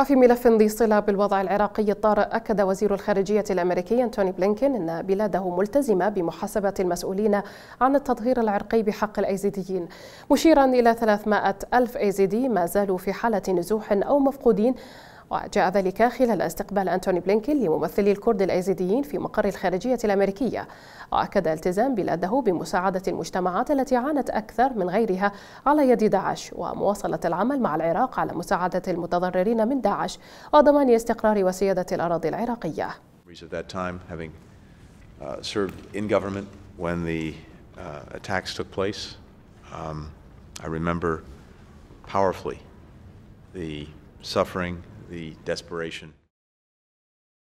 وفي ملف ذي صلة بالوضع العراقي الطارئ أكد وزير الخارجية الأمريكي أنتوني بلينكين أن بلاده ملتزمة بمحاسبة المسؤولين عن التطهير العرقي بحق الأيزيديين مشيرا إلى 300 ألف أيزيدي ما زالوا في حالة نزوح أو مفقودين وجاء ذلك خلال استقبال أنتوني بلينكين لممثلي الكرد الأيزيديين في مقر الخارجية الأمريكية وأكد التزام بلاده بمساعدة المجتمعات التي عانت أكثر من غيرها على يد داعش ومواصلة العمل مع العراق على مساعدة المتضررين من داعش وضمان استقرار وسيادة الأراضي العراقية uh, uh, um, powerfully the suffering the desperation.